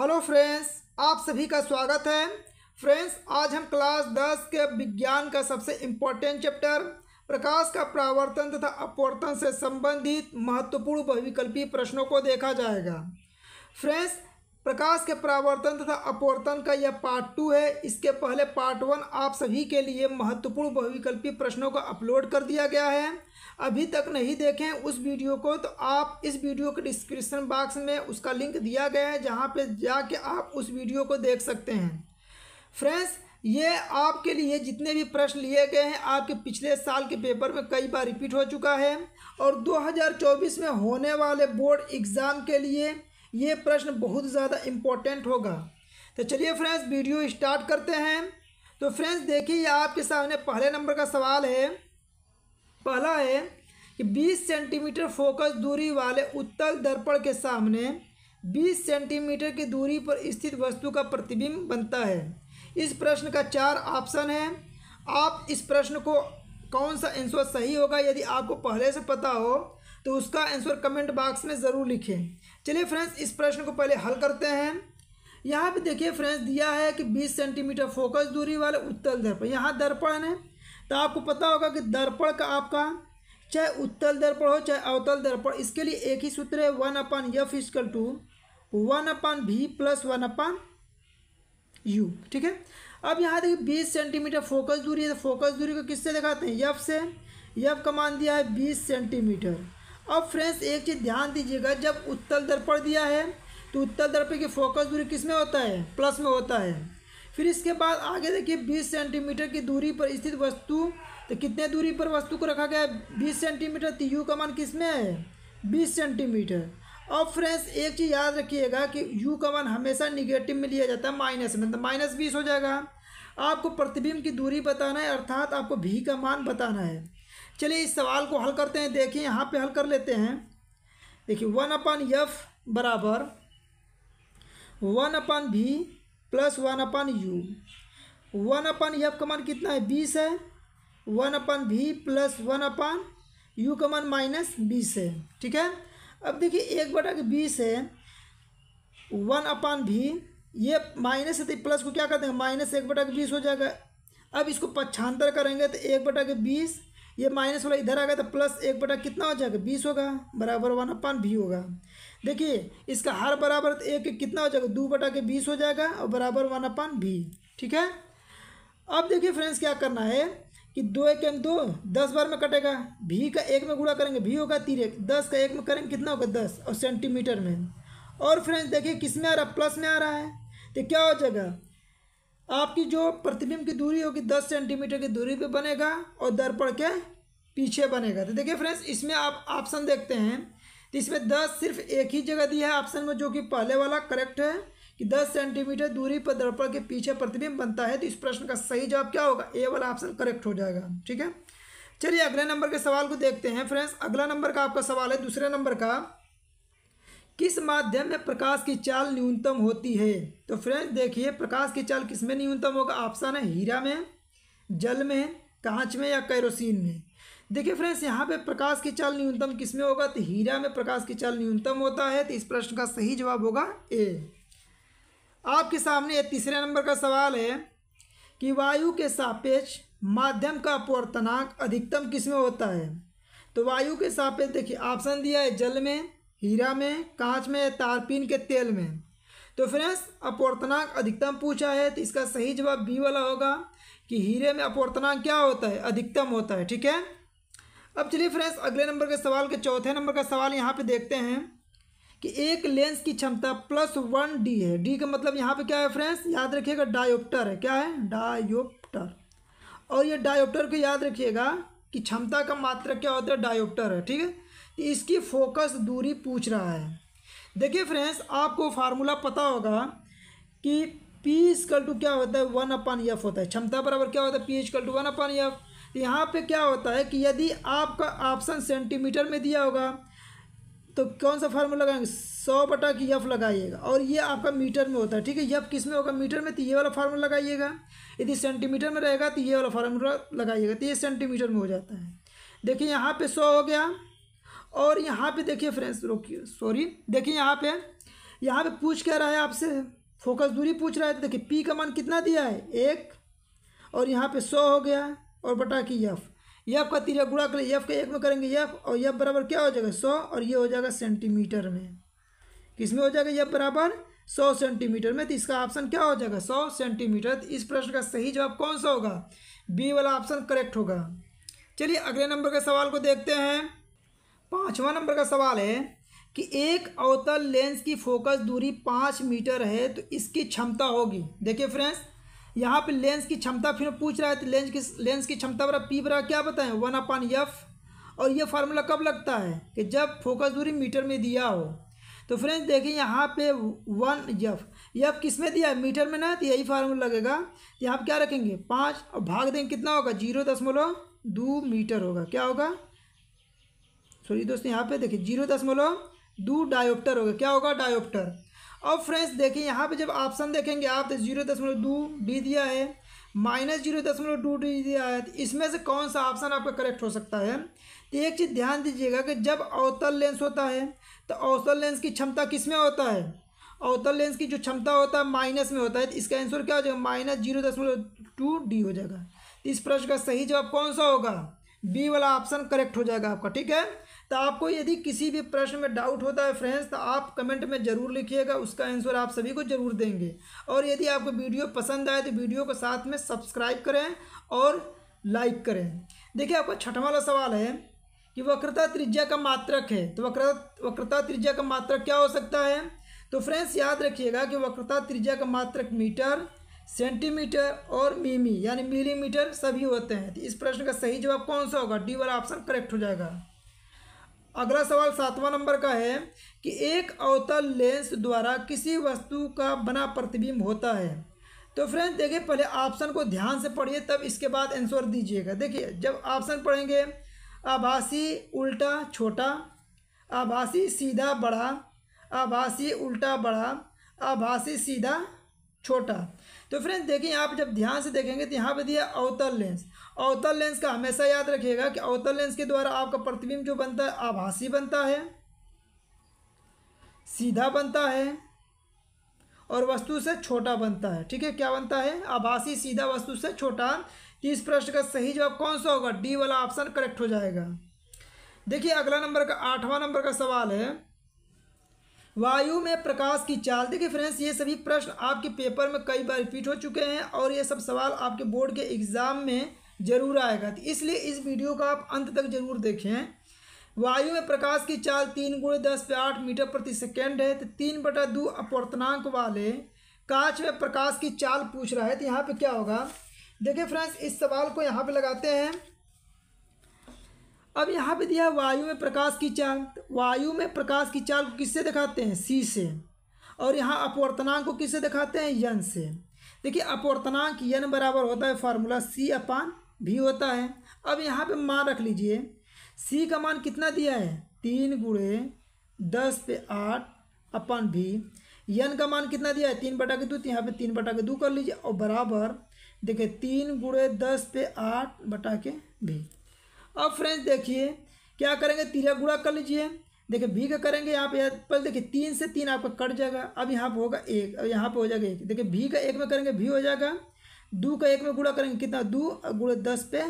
hello friends आप सभी का स्वागत है फ्रेंड्स आज हम क्लास दस के विज्ञान का सबसे इम्पोर्टेंट चैप्टर प्रकाश का प्रावर्तन तथा अपवर्तन से संबंधित महत्वपूर्ण बहुविकल्पी प्रश्नों को देखा जाएगा फ्रेंड्स प्रकाश के प्रावर्तन तथा अपवर्तन का यह पार्ट टू है इसके पहले पार्ट वन आप सभी के लिए महत्वपूर्ण बहुविकल्पी प्रश्नों को अपलोड कर दिया गया है अभी तक नहीं देखें उस वीडियो को तो आप इस वीडियो के डिस्क्रिप्शन बॉक्स में उसका लिंक दिया गया है जहाँ पर जाके आप उस वीडियो को देख सकते हैं फ्रेंड्स ये आपके लिए जितने भी प्रश्न लिए गए हैं आपके पिछले साल के पेपर में कई बार रिपीट हो चुका है और दो में होने वाले बोर्ड एग्ज़ाम के लिए ये प्रश्न बहुत ज़्यादा इम्पोर्टेंट होगा तो चलिए फ्रेंड्स वीडियो स्टार्ट करते हैं तो फ्रेंड्स देखिए आपके सामने पहले नंबर का सवाल है पहला है कि 20 सेंटीमीटर फोकस दूरी वाले उत्तल दर्पण के सामने 20 सेंटीमीटर की दूरी पर स्थित वस्तु का प्रतिबिंब बनता है इस प्रश्न का चार ऑप्शन है आप इस प्रश्न को कौन सा आंसर सही होगा यदि आपको पहले से पता हो तो उसका आंसर कमेंट बॉक्स में ज़रूर लिखें चलिए फ्रेंड्स इस प्रश्न को पहले हल करते हैं यहाँ पे देखिए फ्रेंड्स दिया है कि 20 सेंटीमीटर फोकस दूरी वाले उत्तल दर्पण यहाँ दर्पण है तो आपको पता होगा कि दर्पण का आपका चाहे उत्तल दर्पण हो चाहे अवतल दर्पण इसके लिए एक ही सूत्र है one upon F is equal to one upon V plus one upon you ठीक है अब यहाँ देखिए बीस सेंटीमीटर फोकस दूरी है तो फोकस दूरी को किससे दिखाते हैं यफ से यफ का मान दिया है बीस सेंटीमीटर अब फ्रेंड्स एक चीज़ ध्यान दीजिएगा जब उत्तल दर्पण दिया है तो उत्तल दर्पण की फोकस दूरी किस में होता है प्लस में होता है फिर इसके बाद आगे देखिए बीस सेंटीमीटर की दूरी पर स्थित वस्तु तो कितने दूरी पर वस्तु को रखा गया है बीस सेंटीमीटर तो यू का मान किस में है बीस सेंटीमीटर अब फ्रेंड्स एक चीज़ याद रखिएगा कि u का मान हमेशा निगेटिव में लिया जाता है माइनस में तो माइनस बीस हो जाएगा आपको प्रतिबिंब की दूरी बताना है अर्थात आपको भी का मान बताना है चलिए इस सवाल को हल करते हैं देखिए यहाँ पे हल कर लेते हैं देखिए वन अपान यफ बराबर one upon V plus one upon U one upon F का मान कितना है बीस है one upon V plus one upon you का मान माइनस बीस है ठीक है अब देखिए एक बटा के बीस है वन अपान भी ये माइनस है तो प्लस को क्या करते हैं माइनस एक बटा के बीस हो जाएगा अब इसको पक्षांतर करेंगे तो एक बटा के बीस ये माइनस वाला इधर आ गया तो प्लस एक बटा कितना हो जाएगा बीस होगा बराबर वन अपान भी होगा देखिए इसका हर बराबर तो एक कितना हो जाएगा दो बटा के बीस हो जाएगा और बराबर वन अपान भी ठीक है अब देखिए फ्रेंड्स क्या करना है कि दो एक अंक दो दस बार में कटेगा भी का एक में गुड़ा करेंगे भी होगा तीर एक दस का एक में करेंगे कितना होगा दस और सेंटीमीटर में और फ्रेंड्स देखिए किस में आ रहा प्लस में आ रहा है तो क्या हो जाएगा आपकी जो प्रतिबिंब की दूरी होगी दस सेंटीमीटर की दूरी पे बनेगा और दर्पण के पीछे बनेगा तो देखिए फ्रेंड्स इसमें आप ऑप्शन देखते हैं तो इसमें दस सिर्फ एक ही जगह दिया है ऑप्शन में जो कि पहले वाला करेक्ट है कि दस सेंटीमीटर दूरी पर दर्पण के पीछे प्रतिबिंब बनता है तो इस प्रश्न का सही जवाब क्या होगा ए वाला ऑप्शन करेक्ट हो जाएगा ठीक है चलिए अगले नंबर के सवाल को देखते हैं फ्रेंड्स अगला नंबर का आपका सवाल है दूसरे नंबर का किस माध्यम में प्रकाश की चाल न्यूनतम होती है तो फ्रेंड्स देखिए प्रकाश की चाल किस में न्यूनतम होगा ऑप्शन है हीरा में जल में कांच में या कैरोसिन में देखिए फ्रेंड्स यहाँ पे प्रकाश की चाल न्यूनतम किस में होगा तो हीरा में प्रकाश की चाल न्यूनतम होता है तो इस प्रश्न का सही जवाब होगा ए आपके सामने तीसरे नंबर का सवाल है कि वायु के सापेक्ष माध्यम का अपवर्तनांक अधिकतम किस में होता है तो वायु के सापेक्ष देखिए ऑप्शन दिया है जल में हीरा में कांच में तारपीन के तेल में तो फ्रेंड्स अपवर्तनांक अधिकतम पूछा है तो इसका सही जवाब बी वाला होगा कि हीरे में अपवर्तनांक क्या होता है अधिकतम होता है ठीक है अब चलिए फ्रेंड्स अगले नंबर के सवाल के चौथे नंबर का सवाल यहाँ पे देखते हैं कि एक लेंस की क्षमता प्लस वन डी है डी का मतलब यहाँ पे क्या है फ्रेंड्स याद रखिएगा डायोप्टर है क्या है डायोप्टर और ये डायोप्टर को याद रखिएगा कि क्षमता का मात्रक क्या होता है डायोप्टर है ठीक है इसकी फोकस दूरी पूछ रहा है देखिए फ्रेंड्स आपको फार्मूला पता होगा कि पी इजकल टू क्या होता है वन अपान एफ होता है क्षमता बराबर क्या होता है P is equal to one upon F तो यहाँ पे क्या होता है कि यदि आपका ऑप्शन सेंटीमीटर में दिया होगा तो कौन सा फार्मूला लगाएंगे सौ बटा की यफ लगाइएगा और ये आपका मीटर में होता है ठीक है यफ किस में होगा मीटर में तो ये वाला फार्मूला लगाइएगा यदि सेंटीमीटर में रहेगा तो ये वाला फार्मूला लगाइएगा तो ये सेंटीमीटर में हो जाता है देखिए यहाँ पे सौ हो गया और यहाँ पे देखिए फ्रेंड्स रोकिए सॉरी देखिए यहाँ पे यहाँ पे पूछ क्या रहा है आपसे फोकस दूरी पूछ रहा है तो देखिए पी का मान कितना दिया है एक और यहाँ पे सौ हो गया और बटा कि यफ यफ का तीर गुड़ा कर यफ का एक में करेंगे यफ और यफ बराबर क्या हो जाएगा सौ और ये हो जाएगा सेंटीमीटर में किस में हो जाएगा यफ बराबर सौ सेंटीमीटर में तो इसका ऑप्शन क्या हो जाएगा सौ सेंटीमीटर तो इस प्रश्न का सही जवाब कौन सा होगा बी वाला ऑप्शन करेक्ट होगा चलिए अगले नंबर के सवाल को देखते हैं पाँचवा नंबर का सवाल है कि एक अवतल लेंस की फोकस दूरी पाँच मीटर है तो इसकी क्षमता होगी देखिए फ्रेंड्स यहाँ पे लेंस की क्षमता फिर पूछ रहा है तो लेंस की लेंस की क्षमता बरा पी बरा क्या बताएं वन अपान यफ और ये फार्मूला कब लगता है कि जब फोकस दूरी मीटर में दिया हो तो फ्रेंड्स देखिए यहाँ पे वन यफ यफ किस में दिया है मीटर में ना तो यही फार्मूला लगेगा तो यहाँ क्या रखेंगे पाँच और भाग देंगे कितना होगा जीरो दशमलव दो मीटर होगा क्या होगा सॉरी दोस्तों यहाँ पे देखिए जीरो दशमलव दो डायोप्टर होगा क्या होगा डायोप्टर अब फ्रेंड्स देखिए यहाँ पे जब ऑप्शन देखेंगे आप तो जीरो दशमलव दो डी दिया है माइनस जीरो दशमलव टू डी दिया है तो इसमें से कौन सा ऑप्शन आपका करेक्ट हो सकता है तो एक चीज़ ध्यान दीजिएगा कि जब अवतल लेंस होता है तो अवतल लेंस की क्षमता किस में होता है अवतल लेंस की जो क्षमता होता है माइनस में होता है तो इसका आंसर क्या हो जाएगा माइनस जीरो दशमलव टू डी हो जाएगा इस प्रश्न का सही जवाब कौन सा होगा बी वाला ऑप्शन करेक्ट हो जाएगा आपका ठीक है तो आपको यदि किसी भी प्रश्न में डाउट होता है फ्रेंड्स तो आप कमेंट में ज़रूर लिखिएगा उसका आंसर आप सभी को ज़रूर देंगे और यदि आपको वीडियो पसंद आए तो वीडियो को साथ में सब्सक्राइब करें और लाइक करें देखिए आपका छठ वाला सवाल है कि वक्रता त्रिज्या का मात्रक है तो वक्र वक्रता त्रिज्या का मात्रक क्या हो सकता है तो फ्रेंड्स याद रखिएगा कि वक्रता त्रिज्या का मात्रक मीटर सेंटीमीटर और मीमी यानी मिलीमीटर सभी होते हैं तो इस प्रश्न का सही जवाब कौन सा होगा डी वाला ऑप्शन करेक्ट हो जाएगा अगला सवाल सातवां नंबर का है कि एक अवतल लेंस द्वारा किसी वस्तु का बना प्रतिबिंब होता है तो फ्रेंड्स देखिए पहले ऑप्शन को ध्यान से पढ़िए तब इसके बाद आंसर दीजिएगा देखिए जब ऑप्शन पढ़ेंगे आभासी उल्टा छोटा आभासी सीधा बड़ा आभासी उल्टा बड़ा आभासी सीधा छोटा तो फ्रेंड देखिए यहाँ पे जब ध्यान से देखेंगे तो यहाँ पे दिया अवतल लेंस अवतल लेंस का हमेशा याद रखिएगा कि अवतल लेंस के द्वारा आपका प्रतिबिंब जो बनता है आभासी बनता है सीधा बनता है और वस्तु से छोटा बनता है ठीक है क्या बनता है आभासी सीधा वस्तु से छोटा तीस प्रश्न का सही जवाब कौन सा होगा डी वाला ऑप्शन करेक्ट हो जाएगा देखिए अगला नंबर का आठवां नंबर का सवाल है वायु में प्रकाश की चाल देखिए फ्रेंड्स ये सभी प्रश्न आपके पेपर में कई बार रिपीट हो चुके हैं और ये सब सवाल आपके बोर्ड के एग्ज़ाम में ज़रूर आएगा तो इसलिए इस वीडियो का आप अंत तक जरूर देखें वायु में प्रकाश की चाल तीन गुण दस पे आठ मीटर प्रति सेकेंड है तो तीन बटा दो अपवर्तनांक वाले कांच में प्रकाश की चाल पूछ रहा है तो यहाँ पे क्या होगा देखिए फ्रेंड्स इस सवाल को यहाँ पे लगाते हैं अब यहाँ पे दिया वायु में प्रकाश की चाल तो वायु में प्रकाश की चाल को किससे दिखाते हैं सी से और यहाँ अपवर्तनांक को किससे दिखाते हैं यन से देखिए अपवर्तनांक यन बराबर होता है फार्मूला सी अपान भी होता है अब यहाँ पे मान रख लीजिए सी का मान कितना दिया है तीन गुड़े दस पे आठ अपन भी यन का मान कितना दिया है तीन बटा के दो तो यहाँ पे तीन बटा के दो कर लीजिए और बराबर देखिए तीन गुड़े दस पे आठ बटा के भी अब फ्रेंड्स देखिए क्या करेंगे तिरिया गुड़ा कर लीजिए देखिए भी का करेंगे यहाँ पे पर देखिए तीन से तीन आपका कट जाएगा अब यहाँ पर होगा एक अब यहाँ पर हो जाएगा एक देखिए भी का एक में करेंगे भी हो जाएगा दो का एक में गुड़ा करेंगे कितना दो गुड़े दस पे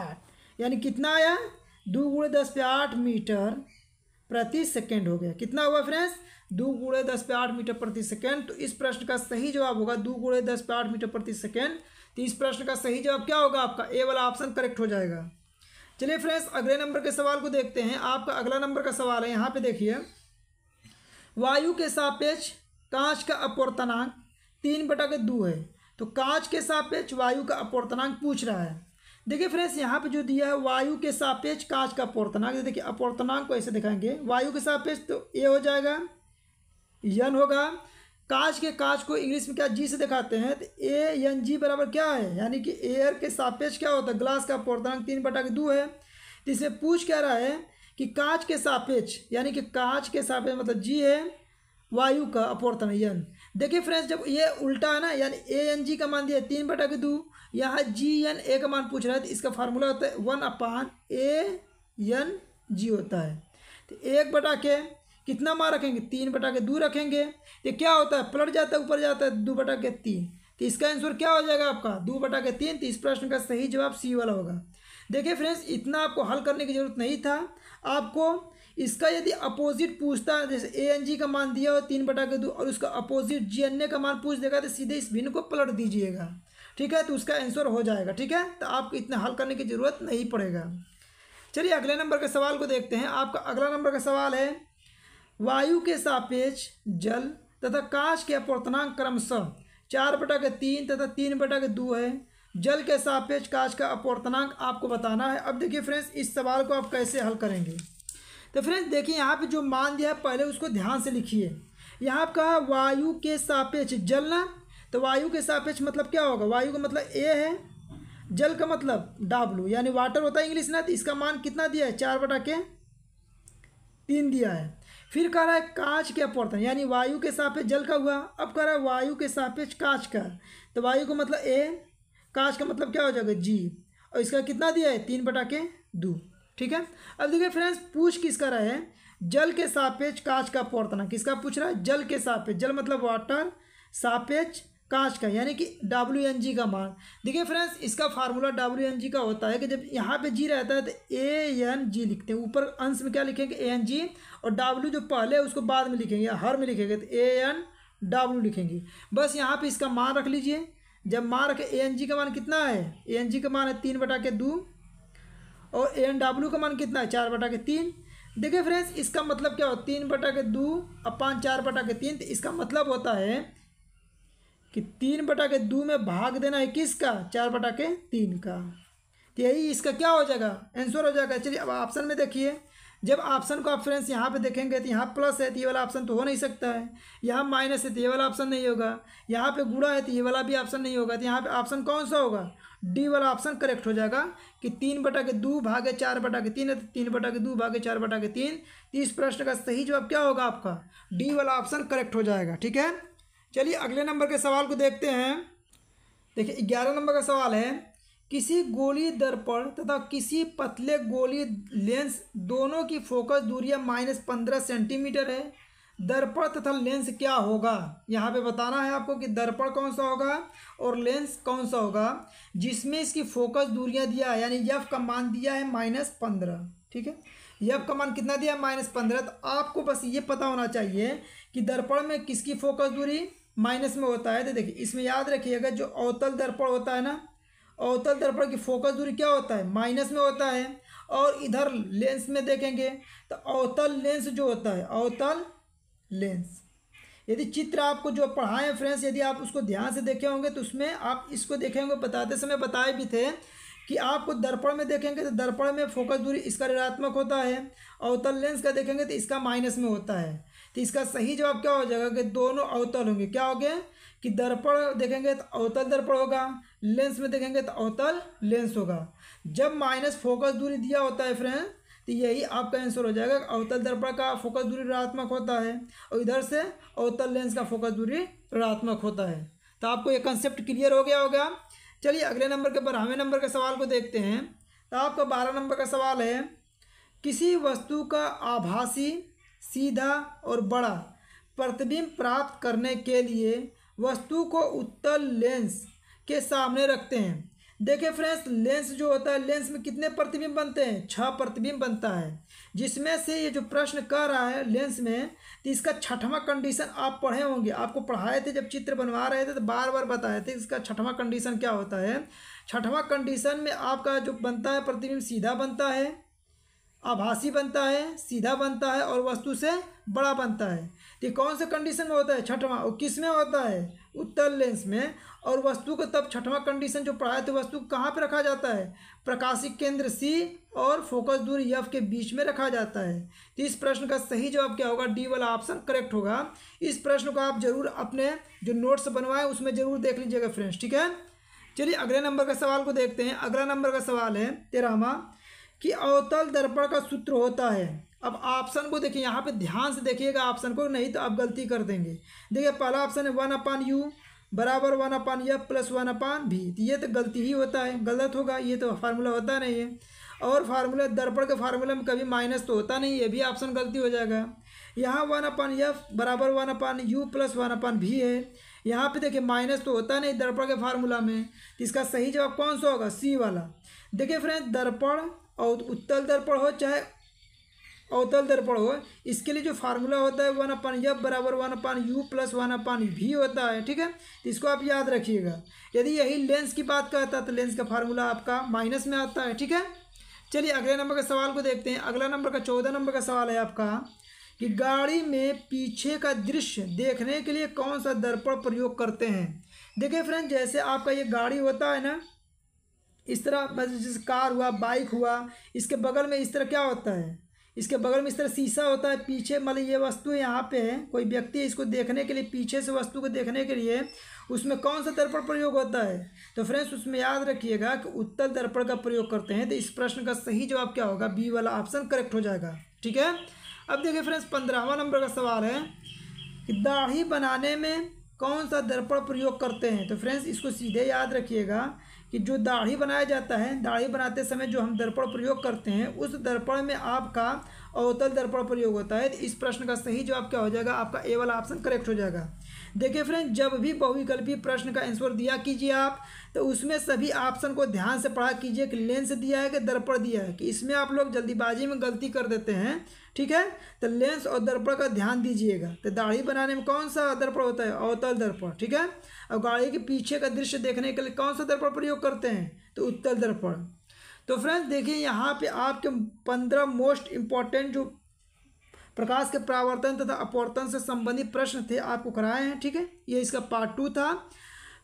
आठ यानी कितना आया दो गुड़े दस पे आठ मीटर प्रति सेकेंड हो गया कितना हुआ फ्रेंड्स दो गुड़े दस पे आठ मीटर प्रति सेकेंड तो इस प्रश्न का सही जवाब होगा दो गुड़े दस पे आठ मीटर प्रति सेकेंड तो इस प्रश्न का सही जवाब क्या होगा आपका ए वाला ऑप्शन करेक्ट हो जाएगा चलिए फ्रेंड्स अगले नंबर के सवाल को देखते हैं आपका अगला नंबर का सवाल है यहाँ पे देखिए वायु के सापेक्ष कांच का अपवर्तनांक तीन बटा के दो है तो कांच के सापेक्ष वायु का अपवर्तनांक पूछ रहा है देखिए फ्रेंड्स यहाँ पे जो दिया है वायु के सापेक्ष कांच का अपवर्तनांक देखिए अपवर्तनांक को ऐसे दिखाएंगे वायु के सापेक्ष तो ए हो जाएगा यन होगा कांच के कांच को इंग्लिश में क्या जी से दिखाते हैं तो ए एन जी बराबर क्या है यानी कि एयर के सापेक्ष क्या होता है ग्लास का पूर्णांक तीन बटा के दो है तो इसमें पूछ कह रहा है कि कांच के सापेक्ष यानी कि कांच के सापेक्ष मतलब जी है वायु का अपोर्तन यन देखिए फ्रेंड्स जब ये उल्टा है ना यानी ए एन जी का मान दिया तीन बटा के दो यहाँ जी एन ए का मान पूछ रहा है तो इसका फार्मूला होता है one upon A N G होता है तो एक बटा के कितना माँ रखेंगे तीन बटा के दो रखेंगे तो क्या होता है पलट जाता है ऊपर जाता है दो बटा के तीन तो इसका आंसर क्या हो जाएगा आपका दो बटा के तीन तो इस प्रश्न का सही जवाब सी वाला होगा देखिए फ्रेंड्स इतना आपको हल करने की ज़रूरत नहीं था आपको इसका यदि अपोजिट पूछता जैसे ए एन जी का मान दिया हो तीन बटा के दो और उसका अपोजिट जी एन ए का मान पूछ देगा तो सीधे इस भिन्न को पलट दीजिएगा ठीक है तो उसका आंसर हो जाएगा ठीक है तो आपको इतना हल करने की ज़रूरत नहीं पड़ेगा चलिए अगले नंबर के सवाल को देखते हैं आपका अगला नंबर का सवाल है वायु के सापेक्ष जल तथा काश के अपवर्तनांक क्रमशः चार बटा के तीन तथा तीन बटा के दो है जल के सापेक्ष काश का अपवर्तनांक आपको बताना है अब देखिए फ्रेंड्स इस सवाल को आप कैसे हल करेंगे तो फ्रेंड्स देखिए यहाँ पे जो मान दिया है पहले उसको ध्यान से लिखिए यहाँ आपका वायु के सापेक्ष जल ना तो वायु के सापेक्ष मतलब क्या होगा वायु का मतलब ए है जल का मतलब डाब्लू यानी वाटर होता है इंग्लिश ना तो इसका मान कितना दिया है चार बटा के तीन दिया है फिर कह रहा है कांच के अपवर्तन यानी वायु के सापेक्ष जल का हुआ अब कह रहा है वायु के सापेक्ष कांच का तो वायु का मतलब ए कांच का मतलब क्या हो जाएगा जी और इसका कितना दिया है तीन बटा के दो ठीक है अब देखिए फ्रेंड्स पूछ किसका रहा है जल के सापेक्ष कांच का अपवर्तना किसका पूछ रहा है जल के सापेक्ष जल मतलब वाटर सापेक्ष कांच का यानी कि डब्ल्यू एन जी का मान देखिए फ्रेंड्स इसका फार्मूला डब्ल्यू एन जी का होता है कि जब यहाँ पे जी रहता है तो ए एन जी लिखते हैं ऊपर अंश में क्या लिखेंगे ए एन जी और डब्ल्यू जो पहले उसको बाद में लिखेंगे हर में लिखेंगे तो ए एन डब्ल्यू लिखेंगे बस यहाँ पे इसका मान रख लीजिए जब मान रखे ए एन जी का मान कितना है ए एन जी का मान है तीन बटा के दो और ए एन डब्ल्यू का मान कितना है चार बटा के तीन देखिए फ्रेंड्स इसका मतलब क्या हो तीन बटा के दो अपान चार बटा के तीन तो इसका मतलब होता है कि तीन बटा के दो में भाग देना है किसका चार बटा के तीन का तो यही इसका क्या हो जाएगा आंसर हो जाएगा चलिए अब ऑप्शन में देखिए जब ऑप्शन को आप फ्रेंड्स यहाँ पे देखेंगे तो यहाँ प्लस है तो ये वाला ऑप्शन तो हो नहीं सकता है यहाँ माइनस है तो ये वाला ऑप्शन नहीं होगा यहाँ पे गुड़ा है तो ये वाला भी ऑप्शन नहीं होगा तो यहाँ पे ऑप्शन कौन सा होगा डी वाला ऑप्शन करेक्ट हो जाएगा कि तीन बटा के दो भागे चार बटा के तीन है तो तीन बटा के दो भागे चार बटा के तीन तो इस प्रश्न का सही जवाब क्या होगा आपका डी वाला ऑप्शन करेक्ट हो जाएगा ठीक है चलिए अगले नंबर के सवाल को देखते हैं देखिए ग्यारह नंबर का सवाल है किसी गोली दर्पण तथा किसी पतले गोली लेंस दोनों की फोकस दूरियां माइनस पंद्रह सेंटीमीटर है दर्पण तथा लेंस क्या होगा यहाँ पे बताना है आपको कि दर्पण कौन सा होगा और लेंस कौन सा होगा जिसमें इसकी फोकस दूरियाँ दिया है यानी यफ का मान दिया है माइनस पंद्रह ठीक है यफ का मान कितना दिया है माइनस पंद्रह तो आपको बस ये पता होना चाहिए कि दर्पण में किसकी फोकस दूरी माइनस में होता है तो देखिए इसमें याद रखिएगा जो अवतल दर्पण होता है ना अवतल दर्पण की फोकस दूरी क्या होता है माइनस में होता है और इधर लेंस में देखेंगे तो अवतल लेंस जो होता है अवतल लेंस यदि चित्र आपको जो पढ़ाएं फ्रेंड्स यदि आप उसको ध्यान से देखे होंगे तो उसमें आप इसको देखे होंगे बताते समय बताए भी थे कि आपको दर्पण में देखेंगे तो दर्पण में फोकस दूरी इसका ऋणात्मक होता है अवतल लेंस का देखेंगे तो इसका माइनस में होता है तो इसका सही जवाब क्या हो जाएगा कि दोनों अवतल होंगे क्या हो गए कि दर्पण देखेंगे तो अवतल दर्पण होगा लेंस में देखेंगे तो अवतल लेंस होगा जब माइनस फोकस दूरी दिया होता है फ्रेंड तो यही आपका आंसर हो जाएगा अवतल दर्पण का फोकस दूरी ऋणात्मक होता है और इधर से अवतल लेंस का फोकस दूरी ऋणात्मक होता है तो आपको ये कंसेप्ट क्लियर हो गया होगा चलिए अगले नंबर के बारहवें नंबर के सवाल को देखते हैं तो आपका बारह नंबर का सवाल है किसी वस्तु का आभासी सीधा और बड़ा प्रतिबिंब प्राप्त करने के लिए वस्तु को उत्तल लेंस के सामने रखते हैं देखें फ्रेंड्स लेंस जो होता है लेंस में कितने प्रतिबिंब बनते हैं छह प्रतिबिंब बनता है जिसमें से ये जो प्रश्न कर रहा है लेंस में तो इसका छठवां कंडीशन आप पढ़े होंगे आपको पढ़ाए थे जब चित्र बनवा रहे थे तो बार बार बताए थे इसका छठवां कंडीशन क्या होता है छठवां कंडीशन में आपका जो बनता है प्रतिबिंब सीधा बनता है आभासी बनता है सीधा बनता है और वस्तु से बड़ा बनता है तो कौन से कंडीशन में होता है छठवां और किस में होता है उत्तर लेंस में और वस्तु को तब छठवां कंडीशन जो पढ़ाए तो वस्तु कहाँ पर रखा जाता है प्रकाशिक केंद्र सी और फोकस दूरी यफ के बीच में रखा जाता है तो इस प्रश्न का सही जवाब क्या होगा डी वाला ऑप्शन करेक्ट होगा इस प्रश्न को आप जरूर अपने जो नोट्स बनवाएं उसमें जरूर देख लीजिएगा फ्रेंड्स ठीक है चलिए अगले नंबर का सवाल को देखते हैं अगला नंबर का सवाल है तेरहवा कि अवतल दर्पण का सूत्र होता है अब ऑप्शन को देखिए यहाँ पे ध्यान से देखिएगा ऑप्शन को नहीं तो आप गलती कर देंगे देखिए पहला ऑप्शन है वन अपान यू बराबर one upon F plus one upon V तो ये तो गलती ही होता है गलत होगा ये तो फार्मूला होता नहीं है और फार्मूला दर्पण के फार्मूला में कभी माइनस तो होता नहीं ये भी ऑप्शन गलती हो जाएगा यहाँ वन अपान यफ़ बराबर one upon U plus one upon V है यहाँ पे देखिए माइनस तो होता नहीं दर्पण के फार्मूला में तो इसका सही जवाब कौन सा होगा सी वाला देखिए फ्रेंड दर्पण और उत्तल दर्पण हो चाहे अवतल दर्पण हो इसके लिए जो फार्मूला होता है वन अपान यब बराबर one upon U plus one upon V होता है ठीक है तो इसको आप याद रखिएगा यदि यही लेंस की बात करता है तो लेंस का फार्मूला आपका माइनस में आता है ठीक है चलिए अगले नंबर के सवाल को देखते हैं अगला नंबर का चौदह नंबर का सवाल है आपका कि गाड़ी में पीछे का दृश्य देखने के लिए कौन सा दर्पण प्रयोग करते हैं देखिए फ्रेंड जैसे आपका ये गाड़ी होता है ना इस तरह जैसे कार हुआ बाइक हुआ इसके बगल में इस तरह क्या होता है इसके बगल में इस तरह शीशा होता है पीछे मतलब ये वस्तु यहाँ पे है कोई व्यक्ति इसको देखने के लिए पीछे से वस्तु को देखने के लिए उसमें कौन सा दर्पण प्रयोग होता है तो फ्रेंड्स उसमें याद रखिएगा कि उत्तर दर्पण का प्रयोग करते हैं तो इस प्रश्न का सही जवाब क्या होगा बी वाला ऑप्शन करेक्ट हो जाएगा ठीक है अब देखिए फ्रेंड्स पंद्रहवा नंबर का सवाल है कि दाढ़ी बनाने में कौन सा दर्पण प्रयोग करते हैं तो फ्रेंड्स इसको सीधे याद रखिएगा कि जो दाढ़ी बनाया जाता है दाढ़ी बनाते समय जो हम दर्पण प्रयोग करते हैं उस दर्पण में आपका अवतल दर्पण प्रयोग होता है इस प्रश्न का सही जवाब क्या हो जाएगा आपका ए वाला ऑप्शन करेक्ट हो जाएगा देखिए फ्रेंड जब भी बहुविकल्पी प्रश्न का आंसर दिया कीजिए आप तो उसमें सभी ऑप्शन को ध्यान से पढ़ा कीजिए कि लेंस दिया है कि दर्पण दिया है कि इसमें आप लोग जल्दीबाजी में गलती कर देते हैं ठीक है तो लेंस और दर्पण का ध्यान दीजिएगा तो दाढ़ी बनाने में कौन सा दर्पण होता है अवतल दर्पण ठीक है और गाड़ी के पीछे का दृश्य देखने के लिए कौन सा दर्पण प्रयोग करते हैं तो उत्तल दर्पण तो फ्रेंड्स देखिए यहाँ पे आपके पंद्रह मोस्ट इम्पॉर्टेंट जो प्रकाश के प्रावर्तन तथा अपवर्तन से संबंधित प्रश्न थे आपको कराए हैं ठीक है ये इसका पार्ट टू था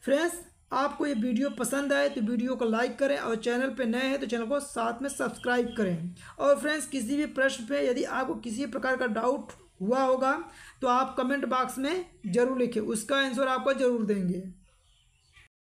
फ्रेंड्स आपको ये वीडियो पसंद आए तो वीडियो को लाइक करें और चैनल पे नए हैं तो चैनल को साथ में सब्सक्राइब करें और फ्रेंड्स किसी भी प्रश्न पे यदि आपको किसी प्रकार का डाउट हुआ होगा तो आप कमेंट बॉक्स में ज़रूर लिखें उसका आंसर आपको ज़रूर देंगे